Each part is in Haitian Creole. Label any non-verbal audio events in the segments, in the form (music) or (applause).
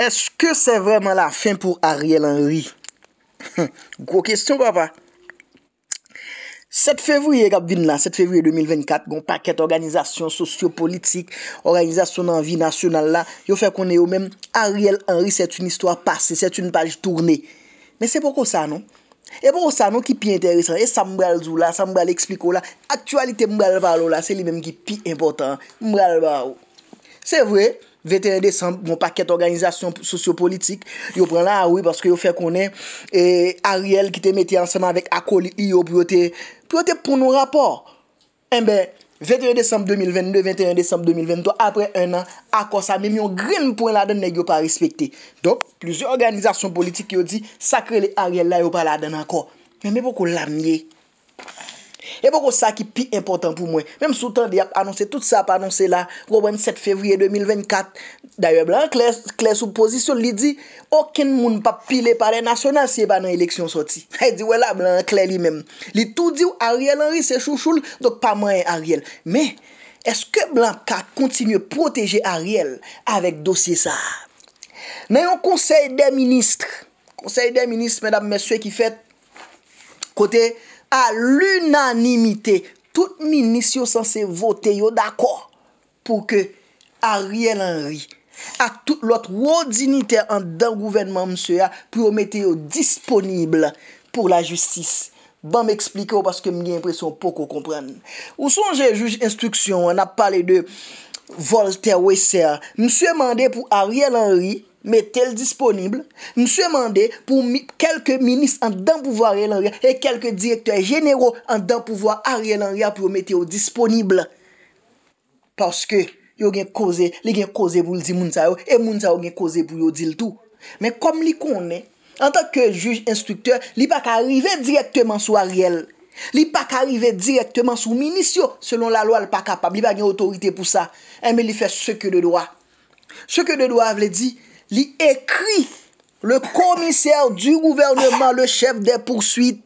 Est-ce que c'est vraiment la fin pour Ariel Henry? (laughs) Gros question, papa. 7 février, kap vin la, 7 février 2024, bon, paket, organizasyon, sociopolitik, organizasyon en vie nationale la, yo fè konè yo, mèm, Ariel Henry, c'est une histoire passée, c'est une page tournée. Mè, c'est pourquoi ça, non? Et pourquoi ça, non, qui est plus intéressant e? Et ça, m'bralzou la, ça, m'bral explique ou la, actualité, m'bralzou la, c'est le même qui est plus important. M'bralzou la. C'est vrai? 21 Desembe, bon paket organizasyon sociopolitik, yo pren la a oui paske yo fè konen Ariel ki te meti ansèman vek Akoli iyo pou yo te, pou yo te pou nou rapor. En eh ben, 21 Desembe 2022, 21 Desembe 2023, apre 1 an, akos ame miyon grin pou en la dene yo pa respekte. Don, plizye organizasyon politik yo di, sakre le Ariel la yo pa la dene akos. Mè mè pou kou lamye. Ebo kwa sa ki pi important pou mwen. Mem sou tan di ap anonse tout sa ap anonse la, kwa wen 7 fevriye 2024. Daye, Blanc-Claire sou pozisyon li di, okin moun pa pile pa de nasyonal si eba nan eleksyon soti. He (laughs) di, wè la, Blanc-Claire li men. Li tou di ou Ariel Henry se chouchoul, dok pa manye Ariel. Me, eske Blanc-Claire kontinye proteje Ariel avek dosye sa? Nè yon konsey de ministre, konsey de ministre, mèdame, mèsue, ki fèt, kote, A l'unanimite, tout minis yo sanse vote yo d'akor pou ke Ariel Henry ak tout lot wou dinite an dan gouvenman msye ya pou yo mete yo disponible pou la justice. Ban m'explike yo paske mi gen impresyon pou ko komprenne. Ou son jè juj instruksyon, an ap pale de Voltaire Weiser, msye mande pou Ariel Henry, metèl disponible, msè mandè pou kelke minis an dan pouvo a rèl an rèl, e kelke direktè genèro an dan pouvo a rèl an rèl pou metèl disponible. Paske, yo gen kouze, li gen kouze pou l'di mounsa yo, e mounsa yo gen kouze pou yo dil tou. Men kom li konè, an tak ke juj, instrukteur, li pa ka rive direktèman sou a rèl. Li pa ka rive direktèman sou minis yo, selon la lò al pa kapab. Li pa gen otorite pou sa. E men li fè seke de doa. Seke de doa vle di, li ekri le komiser du gouvernement, le chef de poursuit.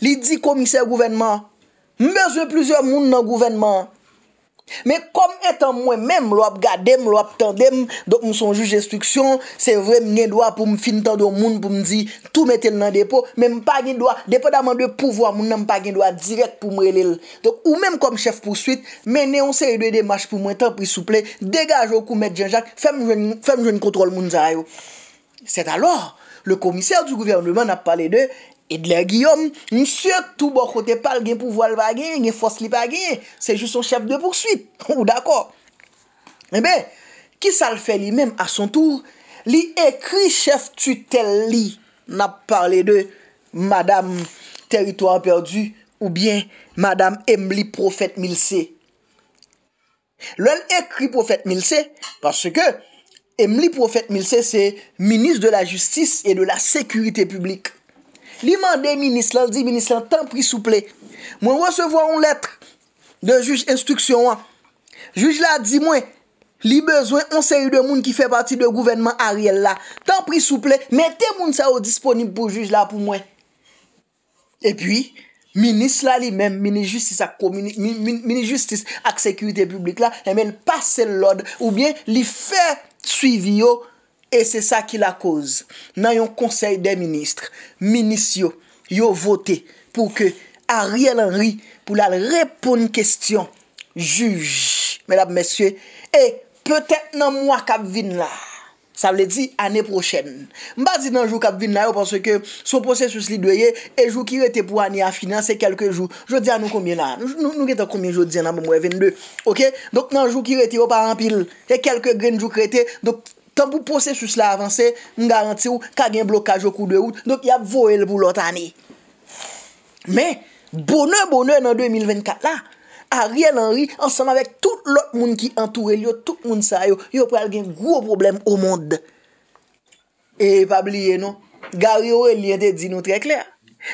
Li di komiser gouvernement, mbeze plizè moun nan gouvernement, Mè kom etan mwen mèm lwap gade m, lwap tande m, dok m son juj instruksyon, se vre m gen doa pou m fin tando moun pou m di, tou m eten nan depo, mèm pa gen doa depo daman de pouvo, moun nan pa gen doa direk pou m relil. Ou mèm kom chef porsuit, mèm neon seri de demache pou mwen tan prisouple, degaj ou kou mèd jenjak, fem jwen kontrol moun zayou. Set alor, le komiser du gouverndouman ap pale de, Idler Guillaume, nisye tout bon kote pal gen pou voal bagen, gen fos li bagen, se ju son chef de poursuit. (laughs) Ou d'akor. Ebe, ki sal fe li menm a son tour, li ekri chef tutel li na parle de madame Territoire Perdu ou bien madame Emily Profet Milse. Le ekri Profet Milse, parce que Emily Profet Milse se ministre de la justice et de la sécurité publique. Li mande minis lan, di minis lan, tan pri souple, mwen wesevo an letre de juj instruksyon an, juj la di mwen, li bezwen an seri de moun ki fe pati de gouvenman a riel la, tan pri souple, mette moun sa ou disponib pou juj la pou mwen. E pi, minis la li men, minis justis ak sekurite publik la, men pase l'od ou bien li fe suivi yo mwen. E se sa ki la koz, nan yon konsey de ministre, minis yo, yo vote pou ke a riel ri pou la repoun kestyon, juj, mèdap mèsyè, e peutè nan mwa kap vin la. Sa vle di, anè prochen. Mba zi nan jou kap vin la yo, panse ke sou prosesus li dweye, e jou ki rete pou anè a finanse kelke jou. Jou di an nou komye nan. Nou gen tan komye jou di an nan mwen mwen vende. Ok, dok nan jou ki rete yo pa rampil, e kelke gren jou krete, dok... Tan pou prosesus la avanse, m garanti ou ka gen blokaj ou kou de ou, dok y ap voel pou lot ane. Men, bonnen bonnen nan 2024 la, Ariel Henry, ansanm avek tout lot moun ki antoure li yo, tout moun sa yo, yo pral gen gwo problem ou mond. E, pabliye non, gari ou el liye de di nou tre kler.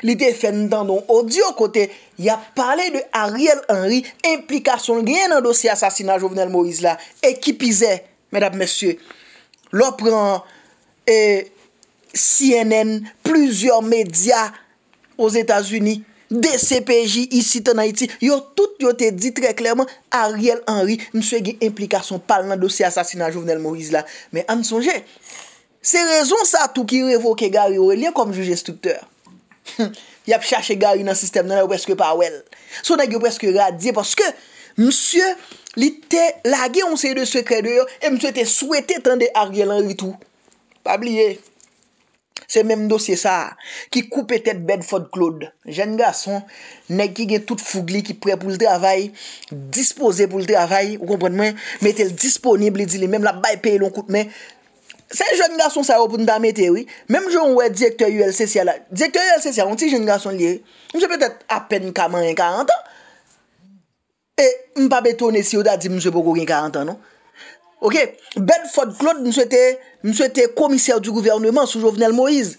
Li te fè ntandon, ou di yo kote, y ap pale de Ariel Henry implikasyon gen nan dosi asasina Jouvenel Moïse la, ekipize, medap mesye. Lò pren e, CNN, plusieurs médias aux Etats-Unis, DCPJ, ICIT en Haïti, yò tout yò te di trè klèrman Ariel Henry, mswe gen implikasyon pal nan dosye asasina Jouvenel Moïse la. Mè an sonje, se rezon sa tou ki revoke gari ou elien kom juge strukteur. Y ap chache gari nan sistem nan yo preske pa wel. Sò nan yo preske radye poske, Mse li te lage onseye de sekrede yo e mse te souwete tende arge lan ritou. Pabliye, se mem dosye sa ki koupe tet bed fote klode. Jen gason, neki gen tout fougli ki pre pou l travay, dispose pou l travay, ou kompren men, metel disponible, di li mem la baype lon koute men. Se jen gason sa yo pou n damete, oui, mem joun wè direktor ULC si ala. Direktor ULC si ala, mse jen gason liye, mse petet apen kaman en 40 an, E, mpa betone si ou da di mse bo go gen 40 an, no? Ok, Benford Claude mse te komisèr du gouvernement sou Jovenel Moïse.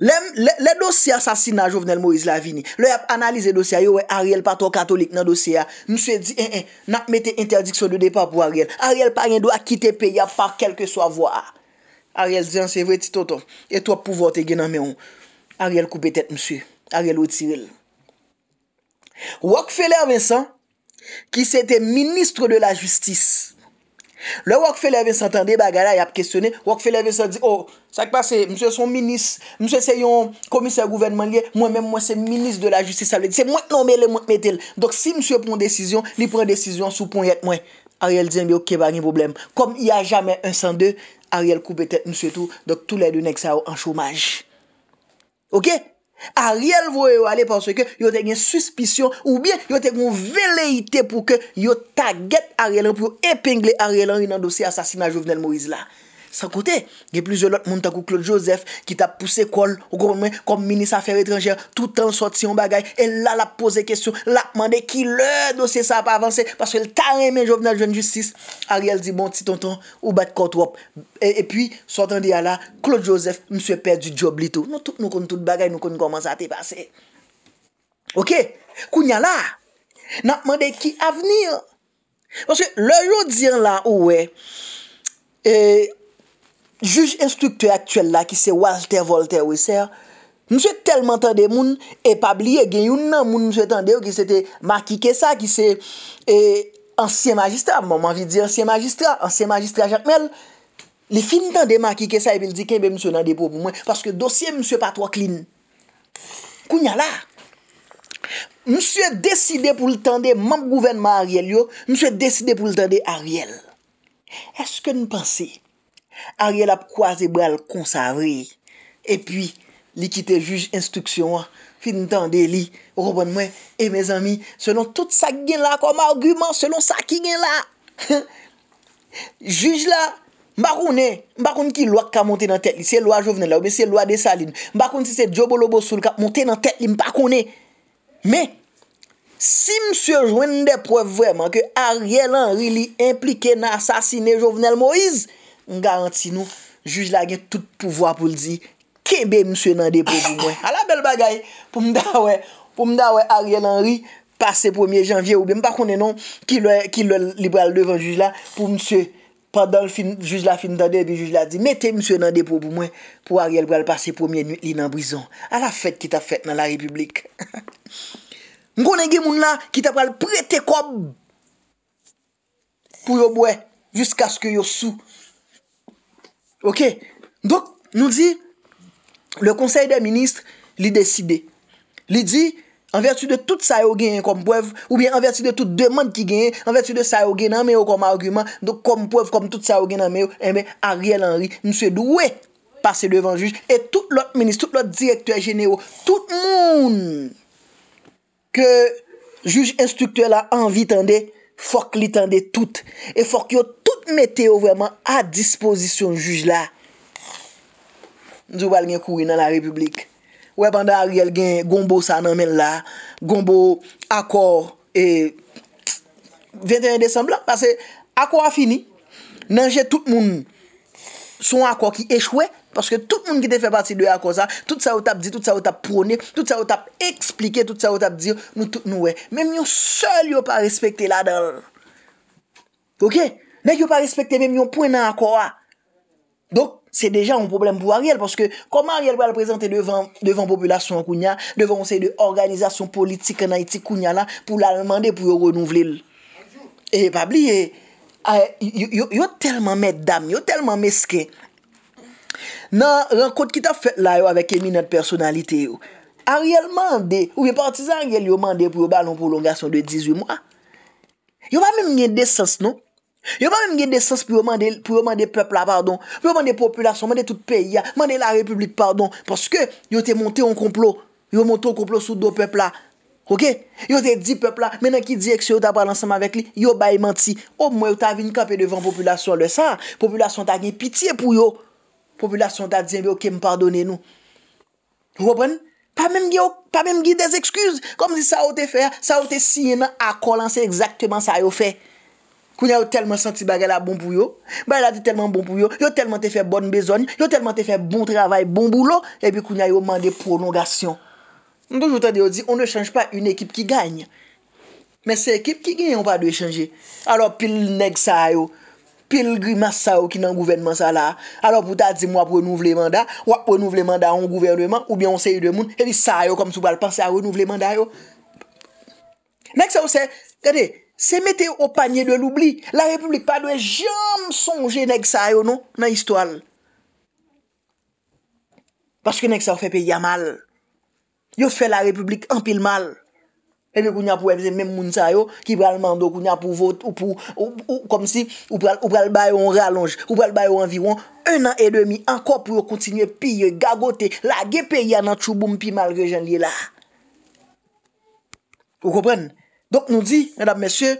Le dosye asasine nan Jovenel Moïse la vini. Le ap analize dosye, yo we Ariel pato katolik nan dosye ya. Mse di, en eh, en, eh, nak mette interdiksyon de depa pou Ariel. Ariel par yon do akite pe ya par kelke swa vwa. Ariel di, an se vweti toto, et wap pou vote genan menon. Ariel koupe tet mse, Ariel wotiril. Wok Feler Vincent ki se te ministre de la justice. Le wok Feler Vincent tende, bagala yap kestyonne, wok Feler Vincent di, oh, sak pa se, msè son minis, msè se yon komisè gouvernement li, mwen mè mwen se minis de la justice, sa mwen mè mè mè tel. Dok si msè pon desisyon, li pon desisyon sou pon yet mwen. Ariel di en bi ok, ba nye problem. Kom y a jamen un sande, Ariel koupe tè msè tou, dok tou lè dounèk sa yo an choumage. Ok? A riel vwe yo ale panso ke yo te gen suspicion ou bien yo te gen veleite pou ke yo taget a riel an pou yo epengle a riel an yon dosi asasina jovenel Moïse la. San kote, ge plus yo lot moun takou Claude Joseph ki tap pousse kol ou kon mwen kom Ministre Affaire Etrangère tout an sorti yon bagay, el la la pose kesyon la mande ki le dosye sa pa avanse paswe el tare men jo vna joun justice a rial di bon ti tonton ou bat kot wop, e pi sortan di ala Claude Joseph mse perdi job li tou nou kon tout bagay, nou kon konman sa te pase Ok? Koun ya la na mande ki avenir paswe le yo diyan la ou we eee Juj instukte aktuel la ki se Walter Voltaire ou eser, msè telman tande moun epabli e genyoun nan moun msè tande ou ki se te makike sa ki se ansye magistra, bon, moun man vi di ansye magistra, ansye magistra Jacquemelle, li fin tande makike sa epil di kenbe msè nan depo pou mwen, paske dosye msè patwa klin. Kounyala, msè deside pou l'tande manp gouvenman Ariel yo, msè deside pou l'tande Ariel. Eske nou pansi? Ariel ap kwa ze bral konsavri. E pi, li ki te juj instruksyon an, fin tan deli, roban mwen, e me zami, selon tout sa ki gen la kom argumen, selon sa ki gen la. (laughs) Juj la, mbakounen, mbakounen ki lwak ka monte nan tet li, se lwa jovenel la, ou me se lwa de salin, mbakounen se se jobo lobo sou, ka monte nan tet li, mbakounen. Me, si mse joen de pref vreman ke Ariel Henry li implike nan asasine jovenel Moise, mwen, M garanti nou, juj la gen tout pouvoi pou l di Ken be msue nan depo pou mwen A la bel bagay Pou m da wè Pou m da wè Ariel Henry Pase premier janvye oube M pa konen nou Ki le liberal devan juj la Pou mse Pendan juj la finitande Bi juj la di Mete msue nan depo pou mwen Pou Ariel Henry Pase premier janvye oube Li nan brison A la fèt ki ta fèt nan la republik (laughs) M konen gen moun la Ki ta pral prete krob Pou yo mwen Jusk aske yo sou Ok, donc nous dit, le conseil des ministres l'y décidé. L'y dit, en vertu de tout sa yo genyen kompouèv, ou bien en vertu de tout demande ki genyen, en vertu de sa yo genyen amèyo kompouèv, kompouèv, kompout sa yo genyen amèyo, emè Ariel Henry, M. Doué, passé devant juge, et tout l'autre ministre, tout l'autre directeur généreux, tout moun, ke juge instructurel a envi tende, fok li tende tout, et fok yo tende, mete yo vreman a disposisyon juj la njou bal gen kouri nan la republik wèp an da a riyel gen gombo sa nan men la, gombo akor e 21 desembla, pase akor a fini, nan jè tout moun son akor ki echwe, paske tout moun ki te fe pati do akor sa, tout sa yo tap di, tout sa yo tap prone, tout sa yo tap eksplike, tout sa yo tap di, nou tout nou we, mèm yon sol yo pa respekte la dan ok Mèk yo pa respekte mèm yon pwen nan akora. Dok, se deja yon problem pou a riel pwoske koman riel pou al prezente devan populasyon kounya, devan se de organizasyon politik nan iti kounya la pou lal mande pou yo renouvlil. E, pabli, e, yo telman mèdame, yo telman meske. Nan, renkot ki ta fèt la yo avè kemi net personalite yo. A riel mande, ou yon partizan riel yo mande pou yo balon prolongasyon de 18 mwa. Yo va mèm yon desens nou. Yo mwen mwen gen de sens pou yo mwen de pepl la pardon Pou yo mwen de populasyon, mwen de tout peyi ya Mwen de la republik pardon Paske yo te monte yon komplot Yo monte yon komplot sou do pepl la Yo te di pepl la Menen ki di ek se yo ta pralansanman vek li Yo bayi manti O mwen yo ta vin kapi devan populasyon le san Populasyon ta gen piti pou yo Populasyon ta di enve yo kem pardonen nou Yo mwen Pa mwen mwen gen des ekskuz Kom si sa ou te fè Sa ou te si yon a kolansen Exactement sa yo fè kwenye yo telman santi bagay la bon pou yo, bay la di telman bon pou yo, yo telman te fe bon bezon, yo telman te fe bon travay, bon boulou, epi kwenye yo mande prolongasyon. Ndoujoutan di yo di, on ne chanj pa yon ekip ki gany, men se ekip ki gany, yon pa dey chanjye. Alo pil neg sa yo, pil grima sa yo ki nan gouvenman sa la, alo pou ta di mwap renouvleman da, wap renouvleman da yon gouvenman, oubyon se yon demoun, epi sa yo kom sou bal panse a renouvleman da yo. Neg sa yo se, gade, Se mette ou panye lè l'oublie. La republik pa dwe jam sonje neg sa yo nou nan histwal. Paske neg sa ou fe pe ya mal. Yo fe la republik an pil mal. E nou kounya pou evze men moun sa yo ki pral mando kounya pou vote ou pou, ou, ou, ou, ou, ou, ou pral bayon ralonge. Ou pral bayon environ un an et demi anko pou yo kontinye piye gagote la gepe ya nan chouboum pi mal gre jan liye la. Ou koprenne? Donk nou di, mèdap mèsyè,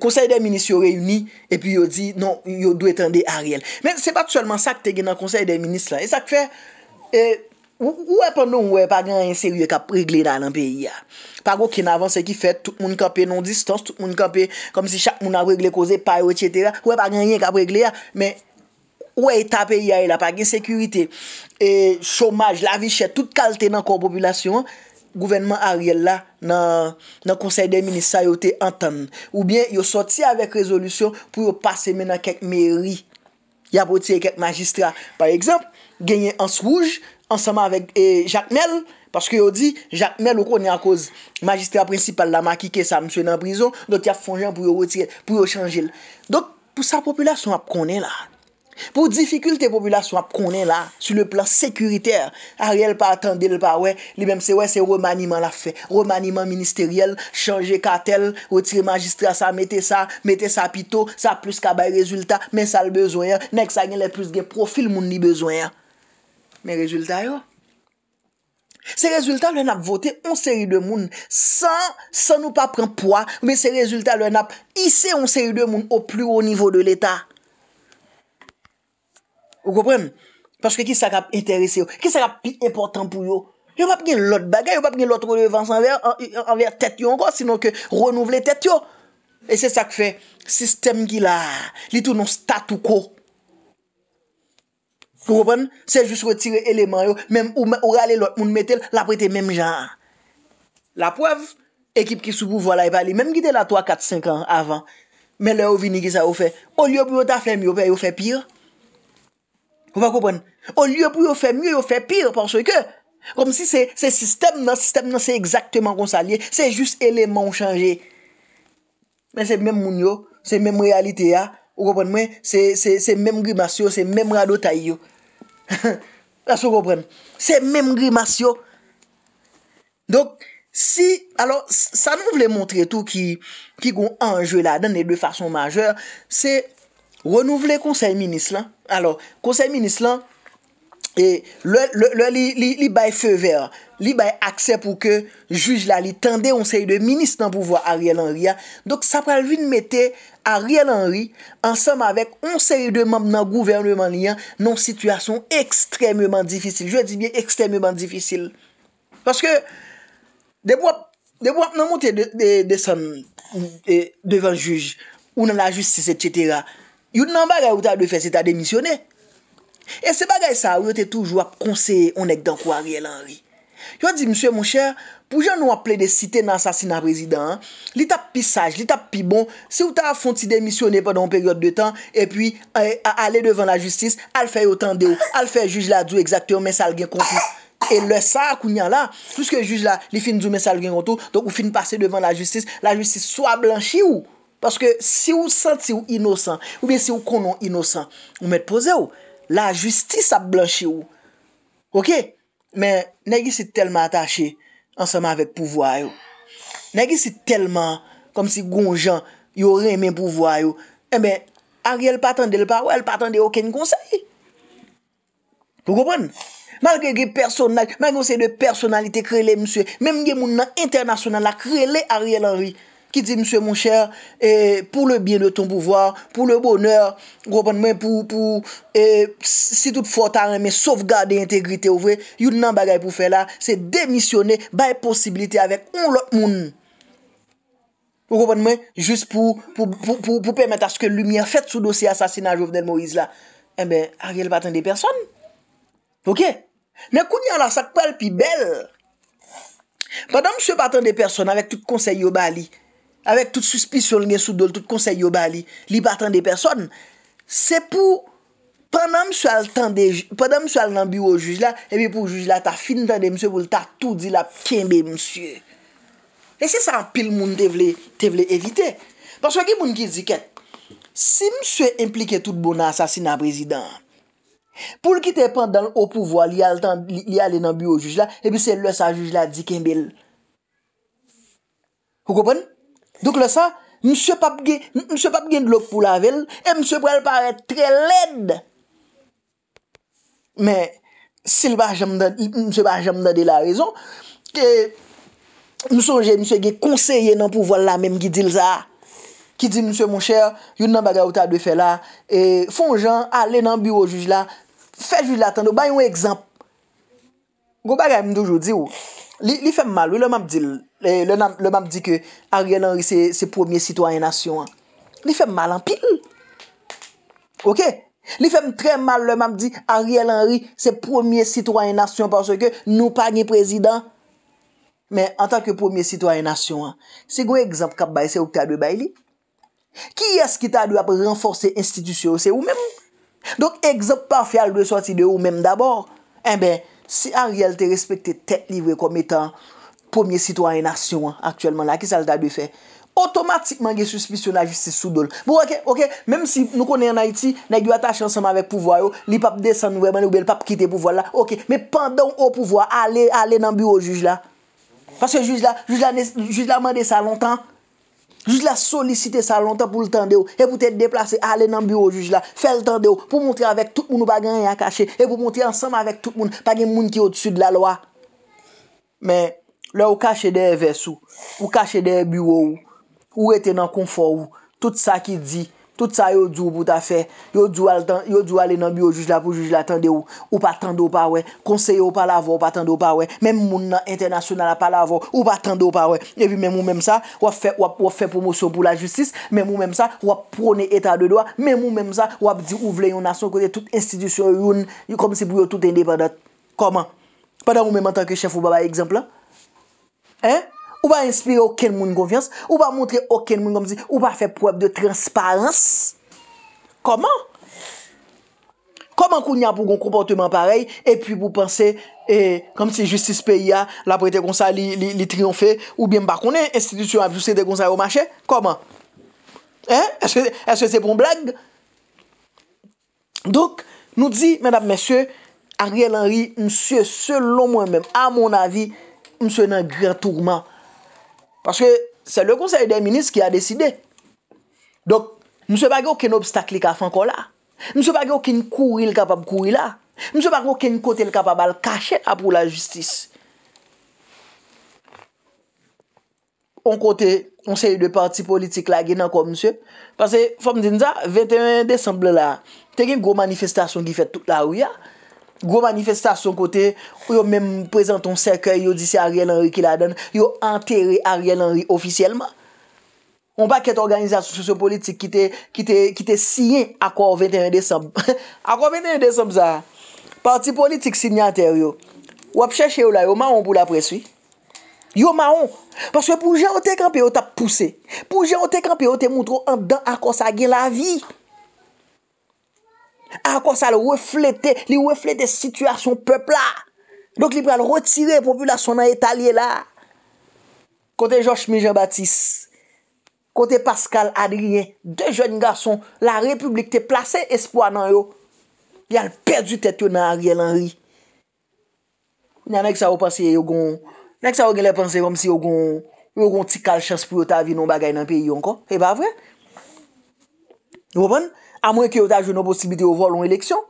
konsey de minis yo reyuni, epi yo di, non, yo dwe tende euh, non, a riel. Men, se pa tout selman sa ke te gen nan konsey de minis la, e sa ke fe, ou e pandon ou e pa gen yon serye kap regle da nan peyi ya. Pa go ken avan se ki fet, tout moun kapè non distans, tout moun kapè, kom si chak moun a regle koze, pa yo, etc. Ou e pa gen yon kap regle ya, men, ou e ta peyi ya e la, pa gen sekurite, e chomaj, la vichè, tout kalte nan konpopilasyon, Gouvenman Ariel la nan konsey de minisa yo te entan. Ou bien yo soti avek rezolusyon pou yo pase menan kek meri. Ya poti e kek magistra. Par ekzamp, genyen Hans Rouge ansama avek Jacques Mel. Paske yo di Jacques Mel ou konen akouz. Magistra prinsipal la ma ki ke sa mswe nan brison. Dot ya fonjan pou yo chanjil. Dot pou sa populasyon ap konen la. pou difikulte populasyon ap konen la sou le plan sekuriter a riel pa atan del pa we li bem se we se romaniman la fe romaniman ministeriel chanje katel rotire magistra sa mette sa mette sa pito sa plus kabay rezultat men sal bezoyan nek sa gen le plus gen profil moun ni bezoyan men rezultat yo se rezultat lwen ap vote on seri de moun san san ou pa pren poa men se rezultat lwen ap ise on seri de moun ou pli ou nivou de leta Ou kopren, paske ki sakap interese yo, ki sakap pi importan pou yo. Yo pa pgin lot bagay, yo pa pgin lot kone vansan ver, anver tete yo anko, sinon ke renouvle tete yo. E se sak fe, sistem ki la, li tou non statu ko. Ou kopren, se jous retire eleman yo, menm ou gale lot moun metel, la prete menm jan. La poev, ekip ki soubou volay pali, menm ki de la 3, 4, 5 an avan, men lè ou vini ki sa ou fe, ou li yo pou yo ta flem yo, pe yo fe pyr. Ou pa koupen? Ou liyo pou yo fe myo, yo fe pire, pou ansoy ke. Komme si se sistem nan, sistem nan se ekzakteman konsalye, se jist eleman chanje. Men se men moun yo, se men realite ya, ou koupen mwen, se men grimasyo, se men radotay yo. Aso koupen, se men grimasyo. Donk, si, alo, sa nou vle montre tou ki, ki kon anjou la, dene de fason majeur, se, se, renouvle konseil minis lan, alor, konseil minis lan, li bay fe ver, li bay akse pou ke juj la li tende onseil de minis nan pouvo a Riel Henry a, dok sa pralvi n mette a Riel Henry ansam avek onseil de mamb nan gouvernement li an, nan sitwasyon ekstrememan difisil, jwè di bi ekstrememan difisil, paske, debwap nan mouten de san devan juj, ou nan la justise, etc., Yon nan bagay ou ta de fè si ta demisyonè. E se bagay sa, ou yon te touj wap konsey onèk dan kou a riel anri. Yon di, msè moun chèr, pou jè nou aple de site nan sasina prezident, li ta pi saj, li ta pi bon, si ou ta fonte si demisyonè pendant period de tan, e pi a alè devan la justis, al fè yotan de ou, al fè juj la dzou exaktè ou mè sal gen kontou. E lè sa akounyan la, pou jè juj la, li fin dzou mè sal gen kontou, donk ou fin pase devan la justis, la justis swa blanchi ou. Paske si ou senti ou inosant, ou ben si ou konon inosant, ou met pose ou, la justice ap blanche ou. Ok? Men, negi si telman atache, ansama vek pouvoy ou. Negi si telman, kom si gonjan, yo remen pouvoy ou. E men, Ariel patande le parou, el patande oken konsey. Kou koupon? Malke ge personaj, malke konsey de personalite krele msue, menm ge moun nan internasyonan la krele Ariel Henry. Ki di msye moun chèr, eh, pou le bien de ton pouvoir, pou le bonheur, eh, si tout fote a reme, saufgade integrite ou vwe, yon nan bagay pou fè la, se demisyone, baye posibilite avèk, ou lò moun. Ou gòpèd mwen, jist pou pèmèt aske lumiè, fèt sou dosi asasina Jouvenel Moïse la, e bè, a vye l paten de person. Ok? Mè kouni an la sakpèl pi bel. Badan msye paten de person, avèk tout konsey yo bali, avèk tout suspisyon li gen sou do, tout konsey yo ba li, li partan de person, se pou, pandan msè al tan de, pandan msè al nan biwo juj la, epi pou juj la, ta fin tan de msè pou li ta tout di la, kenbe msè. E se sa an pil moun te vle, te vle evite. Panswa ki moun ki di ken, si msè implike tout bon an sasina prezident, pou li ki te pandan o pouvo, li al tan, li al nan biwo juj la, epi se le sa juj la di kenbe l. Ou kopon? Dok lè sa, msè pape gen lop pou lavel, e msè pou el paret tre led. Mè, msè pape jèm dade la rezon, ke msè gen msè gen konseye nan pou volle la menm gidil za. Ki di msè moun chè, yon nan bagay ou ta de fè la, fon jan, alè nan biro juj la, fè juj la tendo, bayon ekzamp. Gou bagay mdouj ou di ou, li fèm mal, li lè map dil, le map di ke Ariel Henry se premier citoyen nation li fem mal an pil ok li fem tre mal le map di Ariel Henry se premier citoyen nation parce ke nou pa nye prezident men an tanke premier citoyen nation si gwe egzop kap bay se ouk ta de bay li ki esk ki ta de ap renforse institusyon se ou men donk egzop pa fyal de soti de ou men dabor en eh ben si Ariel te respekte tek livre kom etan Poumye sitwa enasyon an, aktuelman la, ki sa l da de fe? Otomatikman gen suspisyon an justice sou dol. Bo ok, ok, menm si nou konen an Haiti, nan gen yon atache anseman vek pouvoi yo, li pap desen nou veman, li ou bel pap kite pouvoi la, ok, men pandan ou pouvoi, ale, ale nan biyo juj la. Paske juj la, juj la mande sa lontan, juj la solisite sa lontan pou l tan de yo, e pou te deplase, ale nan biyo juj la, fe l tan de yo, pou mounter avek tout moun ou bagan yon akache, e pou mounter Le ou kache de e ves ou, ou kache de e biwo ou, ou ete nan konfor ou, tout sa ki di, tout sa yo djou pou ta fe, yo djou alen nan biyo juj la pou juj la tende ou, ou pa tende ou pa we, konseye ou pa lavo ou pa tende ou pa we, menm moun nan internasyonala pa lavo, ou pa tende ou pa we, nepi menm ou menm sa, wap fe promosyon pou la justis, menm ou menm sa, wap prone etat de doa, menm ou menm sa, wap di ouvle yon nasyon kote tout institisyon yon, yon komse pou yon tout ende padat. Koman? Padat ou menm an tanke chef ou baba egzempla? Ou pa inspire okèl moun konvyans Ou pa montre okèl moun konvyans Ou pa fè pouèp de transparans Koman? Koman koun ya pou kon komportèman parey E pi pou panse Kom si justice PIA La pou etè kon sa li triyonfe Ou bien pa konè institutyon A pou etè kon sa remache Koman? Est-ce que c'est bon blague? Donc, nou di, mesdames, messieurs Ariel Henry, monsieur, selon moi-même A mon avis Mse nan gri an tourman. Paske se le konsey de minis ki a deside. Dok, mse bagi okin obstaklik a fankon la. Mse bagi okin kouri l kapab kouri la. Mse bagi okin kote l kapab al kache apou la justis. On kote, konsey de parti politik la genan kon mse. Paske, fom din za, 21 Desemble la, te gen gwo manifestasyon ki fet tout la ou ya. Gwo manifestasyon kote, yo menm prezenton seker, yo disi Ariel Henry ki la den, yo anteri Ariel Henry ofisyelman. On pa ket organizasyon sosyo-politik ki te siyen akwa o 21 Desem. Akwa o 21 Desem sa, parti politik sinyater yo, wap chèche yo la, yo maon pou la preswi. Yo maon, paswe pou jè o te kampi yo ta pousse, pou jè o te kampi yo te moutro an dan akwa sa gen la vi. Ako sa le reflete, li reflete situasyon pepla. Donk li pre al retire populasyon nan etalye la. Kote Josh Mijen-Batis, kote Pascal Adrien, de jen gason, la republik te plase espoan nan yo. Li al perdi tete yo nan Ariel Henry. Nan ek sa wopansye yo gon, nan ek sa wopansye yo gon, yo gon tikal chans pou yo ta vi non bagay nan peyi yo anko. E ba vre? Wopan? Wopan? Amwen ki yo taje nou posibite yo volon eleksyon,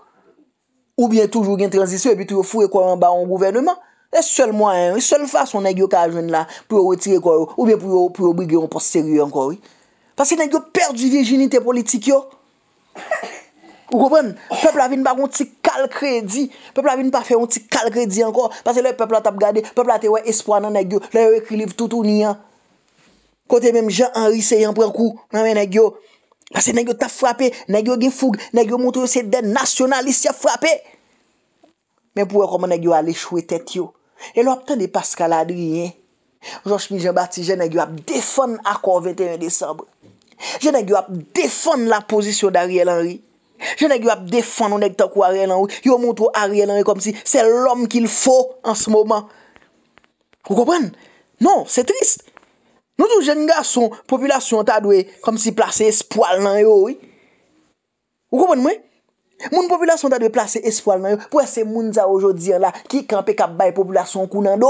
oubyen toujou gen transisyon, epi tou yo fure kwa yon baron gouvennman, e sèl mwen, sèl fasyon negyo kwa jwen la, pou yo retire kwa yon, oubyen pou yo brige yon posterior an kwa yon. Pase negyo perdi vie jini te politik yo. Ou kou mwen, pepl avin bagon ti kal kredi, pepl avin pa fe yon ti kal kredi an kwa, pase lè pepl atap gade, pepl ati wè espoan nan negyo, lè yon ekriliv toutouni an. Kote menm jen anri se yon prekou, nan men negyo, Pase nègyo ta frapè, nègyo gen foug, nègyo montrou se den nasyonalist ya frapè. Men pouè koman nègyo alè chouè tèt yo. E lò ap tèndè paskaladri, eh. Joushmi Jean-Baptiste, jè nègyo ap defon akon 21 décembre. Jè nègyo ap defon la posisyon d'Ariel Henry. Jè nègyo ap defon ou nègyo takou Ariel Henry. Yo montrou Ariel Henry kom si. Se l'om kil fò an se moman. Ou kopèn? Non, se trist. Nou tou jen gason, populasyon ta dwe, kom si plase espwal nan yo, ou koupon mwen? Moun populasyon ta dwe plase espwal nan yo, pou ase moun za ojodiyan la, ki kampe kap bay populasyon kou nan do?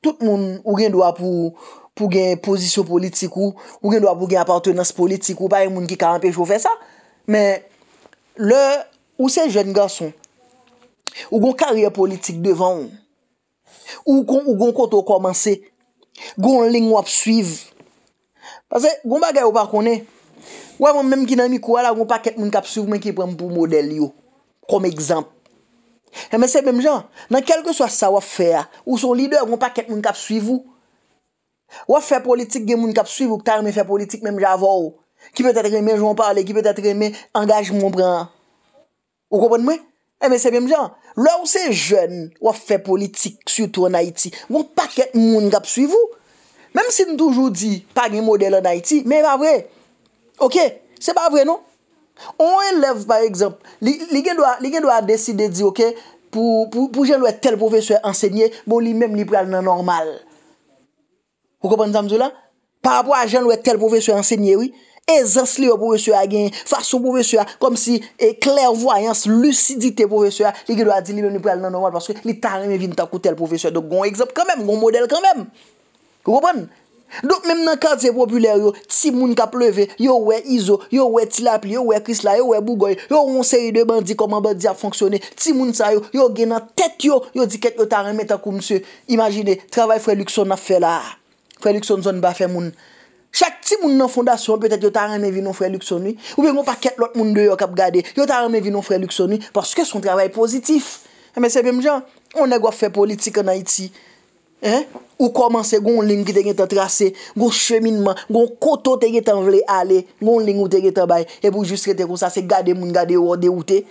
Tout moun, ou gen doa pou, pou gen pozisyon politikou, ou gen doa pou gen apartenans politikou, pa yon moun ki kampe chou fe sa, men, le, ou se jen gason, ou gon karye politik devan ou, ou gon koto komanse, Gon ling wap suiv. Pase, goun bagay wap akone. Wè mwen mèm ki nan mi kou ala, goun pak ket moun kap suiv men ki prem pou model yo. Kom ekzamp. E mèm se mèm jan, nan kelke sa sa wap fè a, ou son lider, goun pak ket moun kap suiv ou. Wap fè politik gen moun kap suiv ou ktare men fè politik men mèm javò ou. Ki pè tèt remè joun pale, ki pè tèt remè angaj moun pren. Ou kompon mwen? Eme eh se bim jan, lor se jen waf fe politik sutou en Haiti, woun paket moun gap sui vou. Mem si nou toujou di, pagi model en Haiti, men pa vre. Ok, se pa vre nou? On en lev par exemple, li gen do a deside di, ok, pou jen lwe tel professeur ensegnye, bon li mem li pral nan normal. Ou kopan tam zou la? Pa apwa jen lwe tel professeur ensegnye, oui. Ezans li yo pou ve suya gen, fason pou ve suya, kom si klervoyans, lucidite pou ve suya, li ge do a di li meni pou al nan normal, paske li tan reme vin taku tel pou ve suya, do kon ekzap kanmem, kon model kanmem. Gopan? Do, menm nan kaziye populer yo, ti moun ka pleve, yo we Izo, yo we Tilapli, yo we Krisla, yo we Bougoy, yo ronseri de bandi koman bandi a fonksyone, ti moun sa yo, yo genan tek yo, yo di ket yo tan reme taku msye. Imagine, travay fwe lukson na fe la, fwe lukson zon ba fe moun. Chak ti moun nan fondasyon, petè yo ta reme vi nan frèlük soni, ou pe moun pa ket lot moun de yo kap gade, yo ta reme vi nan frèlük soni, paske son travay pozitif. Eh, mè se bèm jan, onè gwa fè politik nan iti, ou koman se goun lin ki te gen te trase, goun cheminman, goun koto te gen te anvle ale, goun lin ou te gen te bay, e pou justre te kousase gade moun, gade ou ode ou te.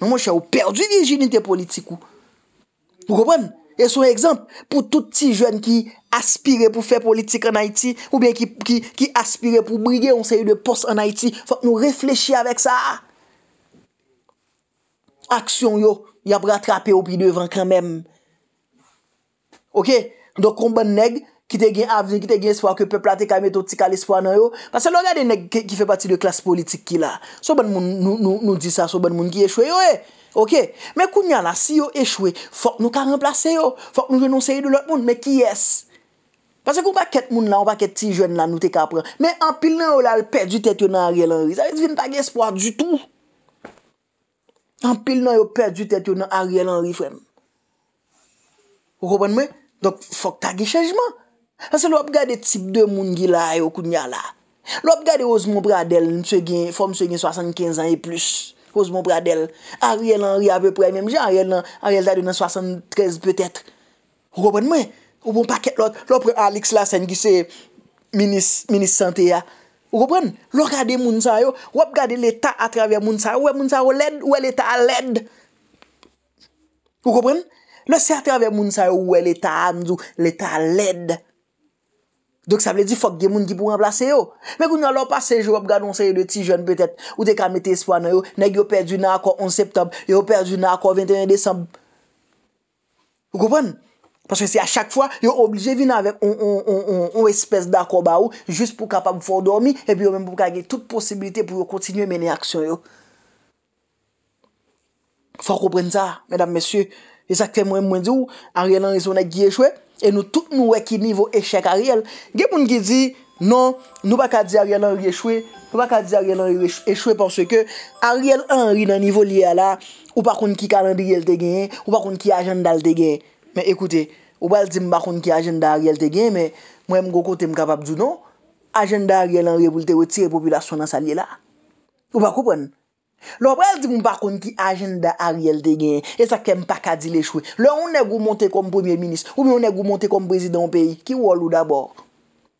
Mè mè chè ou perdi vijinite politik ou. Mè mè mè mè mè mè mè mè mè mè mè mè mè mè mè mè mè m Aspire pou fe politik an Haiti Ou bien ki aspire pou brige On se yu de post an Haiti Fok nou reflechi avek sa Aksyon yo Yap ratrape ou pi devan kremen Ok Dok kon ben neg Ki te gen avin, ki te gen espwa Ke pe plati ka metotik al espwa nan yo Pase loga de neg ki fe pati de klas politik ki la So ben moun nou di sa So ben moun ki echwe yo e Ok Men kounya la si yo echwe Fok nou ka remplase yo Fok nou genon se yu de lout moun Men ki yes Pase kou pa ket moun la, ou pa ket ti jwen la nou te kapren, men anpil nan yo lal perdi tet yo nan Ariel Henry, sa ve svin pa gen espoa du tou. Anpil nan yo perdi tet yo nan Ariel Henry, frèm. Ou kou bon mwen? Dok fok ta gen chejman. Pase lop gade tip de moun gila yo kou gna la. Lop gade oz moun bradel, fòm se gen 75 an e plus. Oz moun bradel. Ariel Henry ave pre mèm, jè Ariel nan, Ariel ta den an 73 petèt. Ou kou bon mwen? Ou bon paket lot, lopre Alex Lassen ki se Minis, Minis Santé ya Ou kopren? Lop gade moun sa yo, lop gade leta atrave moun sa yo Ouwe moun sa yo led, ouwe leta led Ou kopren? Lop se atrave moun sa yo, ouwe leta amdou Leta led Dok sa ble di fok gen moun ki pou remplase yo Men kou nou alop pase yo, lop gade Moun sa yo de ti joun petet, ou de kamete Spwa nan yo, neg yo perdi nan akon 11 septem Yo perdi nan akon 21 decemb Ou kopren? Paswe se a chak fwa yo oblije vin ave un espes d'akoba ou just pou kapab fwa odomi epi yo men pou kage tout posibilite pou yo kontinye meni aksyon yo. Fwa kopren sa, medan mesye. E sakte mwen mwen di ou, a riyan anri son ek giye chwe e nou tout mwen ki nivou eshek a riyan. Ge pou nge di, non, nou pa ka di a riyan anri eshewe, nou pa ka di a riyan anri eshewe paswe ke a riyan anri nan nivou liye la ou pa kon ki kalandigel te genye, ou pa kon ki ajandal te genye. Men ekoute, ou pa el di m bakon ki agenda a riyel te gen, men mwen m gokote m kapap zounon, agenda a riyel an repoute wè tire populasyon nan sanye la. Ou pa koupen? Lo, ou pa el di m bakon ki agenda a riyel te gen, e sa kem pa kadile chwe. Lo, ou ne gou montè kom premier-ministre, ou mi ou ne gou montè kom prezident peyi, ki wol ou dabor?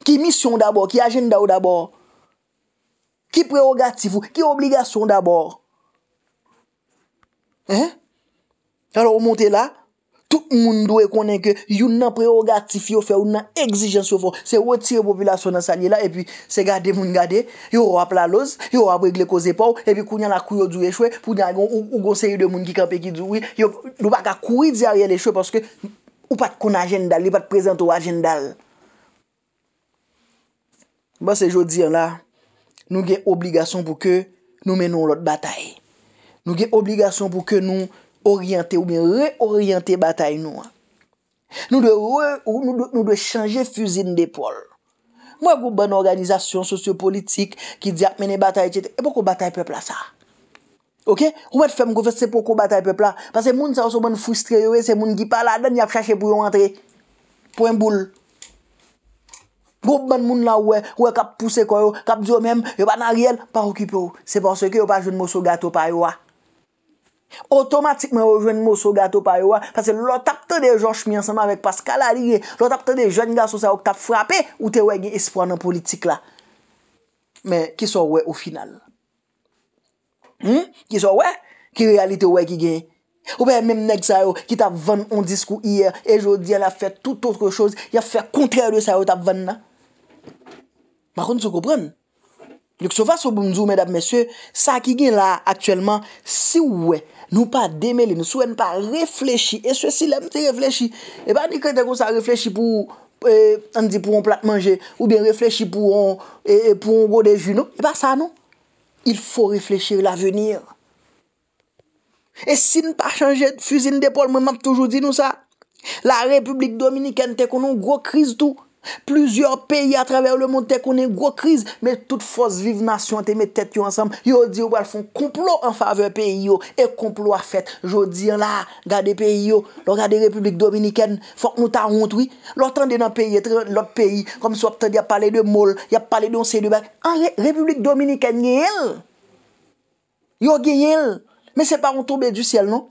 Ki misyon dabor? Ki agenda ou dabor? Ki preogatif ou? Ki obligasyon dabor? Hein? Alors, ou montè la? Tout moun dwe konen ke yon nan prerogatif yo fe, yon nan egzijens yo fon. Se wotire populasyon nan sanye la, e pi se gade moun gade, yo wap la loz, yo wap regle ko zepaw, e pi kou nyan la kou yo dwe chwe, pou nyan yon ou gonse yon de moun ki kampe ki dwe, yo nou baka kou yon diarye le chwe, paske ou pat kon ajendal, li pat prezento ajendal. Bas se jodi an la, nou gen obligasyon pou ke nou menon lot batay. Nou gen obligasyon pou ke nou oryente ou mwen re-oryente batay nou. Nou dwe re ou nou dwe chanje fuzine depol. Mwen goun ban organizasyon sosyo-politik ki di ap mene batay chete, e pou kou batay pepla sa. Ok? Ou mwen fèm kou fè se pou kou batay pepla. Pase moun sa wos mwen fustre yo, se moun gi pala den, yap chache pou yon antre. Pou en boule. Goun ban moun la wè, wè kap pousse koy yo, kap di yo mèm, yo ban a riel, parou ki pou. Se porsè ki yo pa joun moun sou gato pay wè. Otomatik men yo jwen mou sou gato pa yo wa Pase lò tap te de Josh mi ansama vek Pascal a li ge Lò tap te de jwen gaso sa yo ki tap frape Ou te we ge espwa nan politik la Men, ki sou we ou final? Hmm? Ki sou we? Ki realite we ki gen? Ou pe men mnek sa yo ki tap ven on diskou iyer E jodi ala fet tout otre chose Ya fet kontraryo sa yo tap ven na? Bakon sou kopren? Lò ksofa sou bounzou mèdap mèsyo Sa ki gen la aktuellement si we Nou pa demele, nou sou en pa reflechi, e sou e si lem te reflechi, e pa ni kante kon sa reflechi pou, an euh, di pou an plat manje, ou bien reflechi pou an gode ju nou, e pa sa nou. Il fo reflechi la venir. E si nou pa chanje fuzine depol, mwen map toujou di nou sa, la Republik Dominikente kon nou gro kriz tou. Plüzyor peyi a travèr le moun te konen gwo kriz, mè tout fòs vive nasyon te mè tèt yon ansèmb, yò diyo wè l fòn kouplo an faveur peyi yò, e kouplo a fèt. Jò diyon la, gade peyi yò, lò gade Republik Dominikèn, fòk nou ta hont wè, lò tèndè nan peyi etre lòt peyi, kom sou ap tèd yap pale de mol, yap pale de onse de bak, an Republik Dominikèn gè yè lè? Yò gè yè lè? Mè se pa roun toube du sèl nou?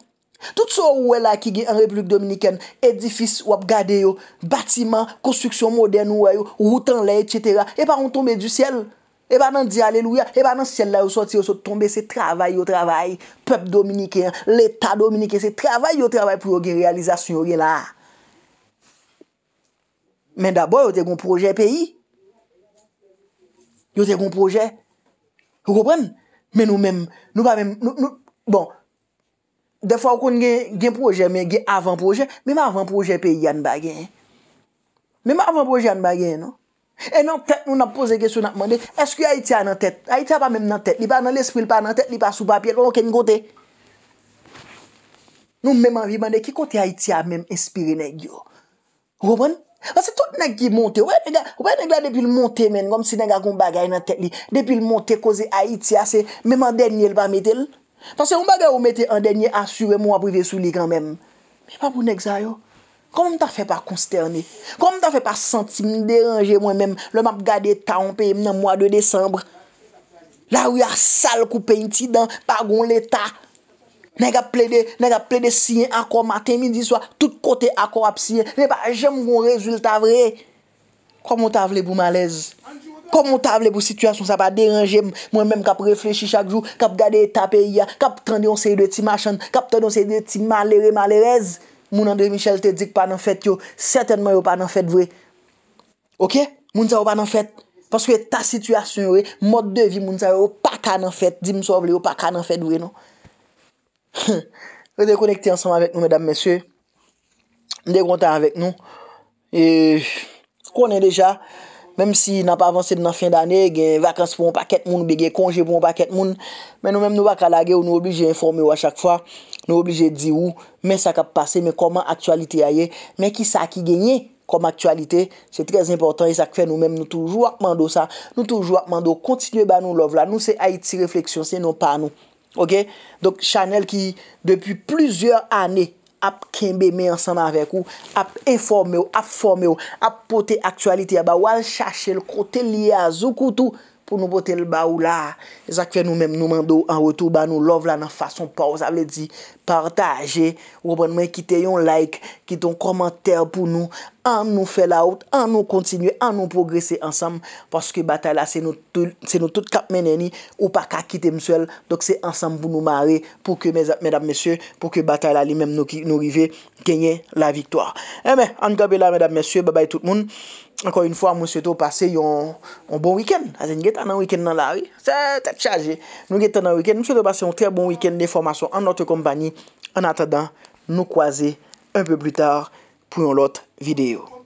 Tout so ouwe la ki gen an replik dominiken Edifis wap gade yo Batiman, konstruksyon moden ouwe yo Woutan le, et cetera E pa ron tombe du siel E pa nan di aleluya E pa nan siel la yo soti yo sot tombe Se travay yo travay Peb dominiken L'eta dominiken Se travay yo travay Pou yo gen realizasyon yo gen la Men dabo yo te kon proje peyi Yo te kon proje Yon kopren? Men nou mem Nou pa mem Bon defa ou kon gen proje men gen avan proje, mime avan proje pe yon bagen. Mime avan proje yon bagen nou. E nou tek nou nan pose gesyon nan mande, eski Haiti a nan tet? Haiti a pa men nan tet li, pa nan l'esprit l pa nan tet li, pa sou papil, lòlòlèkè n kote? Nou mèman vi mande, ki kote Haiti a men espiri negyo? Rouman? Asè tout negy monte, wè negya, wè negya depi l monte men, kom si negya kon bagay nan tet li, depi l monte koze Haiti a, se mèman denye l pa metel? Pansè ou bagè ou mette an denye asyre mwen waprive sou ligan men. Mwen pa moun ek zay yo. Kou mwen ta fè pa konsterni. Kou mwen ta fè pa senti mwen deranje mwen men. Lè mwen ap gade ta anpe mnen mwen an mwen de Desembre. La ou ya sal koupen ti dan pa goun leta. Nè gap plède, nè gap plède siyen akor maten mi di swa. Tout kote akor ap siyen. Mwen pa jèm goun rezulta vre. Kou mwen ta vle pou malez. Komon ta avle pou situasyon sa pa deranje, mwen menm kap reflechi chak jou, kap gade etape iya, kap tande yon sey do ti machan, kap tande yon sey do ti male re male rez, moun André Michel te dik pa nan fet yo, setenman yo pa nan fet vwe. Ok? Moun sey yo pa nan fet. Paske ta situasyon we, mod de vi moun sey yo pa ka nan fet, di msov le yo pa ka nan fet vwe nou. Mwen dekonekte ansanm avek nou, mwen dam mesye. Mwen dekonekte avek nou. E konen deja... Mem si nan pa avanse nan fin d'ane, gen vakans pou mwen pa ket moun, be gen konje pou mwen pa ket moun, men nou men nou bakalage ou nou oblije informe ou a chak fwa, nou oblije di ou, men sa kap pase, men koman aktualite a ye, men ki sa ki genye kom aktualite, se trez importan, e sa kwe nou men nou toujou akman do sa, nou toujou akman do kontinye ba nou lov la, nou se a iti refleksyon, se non nou pa nou. Ok, donk Chanel ki depi plizur ane, ap kenbe me ansama avek ou ap informe ou, ap forme ou ap pote aktualite ya ba wal chache l kote liye azou koutou pou nou pote l ba ou la ezak fe nou menm nou mandou an wotou ba nou love la nan fason pa ou zavle di partaje ou ban mwen kite yon like ki ton komenter pou nou, an nou fell out, an nou kontinue, an nou progresse ansam, paske batay la, se nou tout kap meneni, ou pa kak kite msuel, dok se ansam pou nou mare, pou ke batay la li menm nou rive, genye la viktor. Eme, eh an gabela, ms, babay tout moun, ankon yon fwa, ms tou pase, yon bon wiken, azen ah, get anan wiken nan la ri, nou get anan wiken, ms tou pase yon tre bon wiken de formasyon an notre kompani, an atadan nou kwaze un peu plus tard pour une autre vidéo.